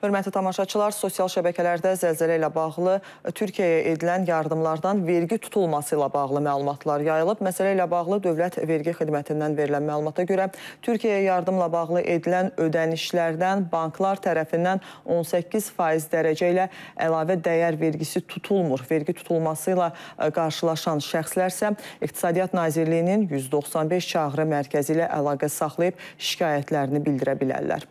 Hörmətli tamaşaçılar, sosial şəbəkələrdə zəlzələ ilə bağlı e, Türkiyəyə edilən yardımlardan vergi tutulması ilə bağlı məlumatlar yayılıb. Məsələ ilə bağlı Dövlət Vergi Xidmətindən verilən məlumata görə Türkiyəyə yardımla bağlı edilən ödənişlərdən banklar tərəfindən 18% dərəcə ilə əlavə dəyər vergisi tutulmur. Vergi tutulması ilə e, qarşılaşan şəxslərsə İqtisadiyyat Nazirliyinin 195 çağrı mərkəzi ilə əlaqə saxlayıb şikayətlərini bildirə bilərlər.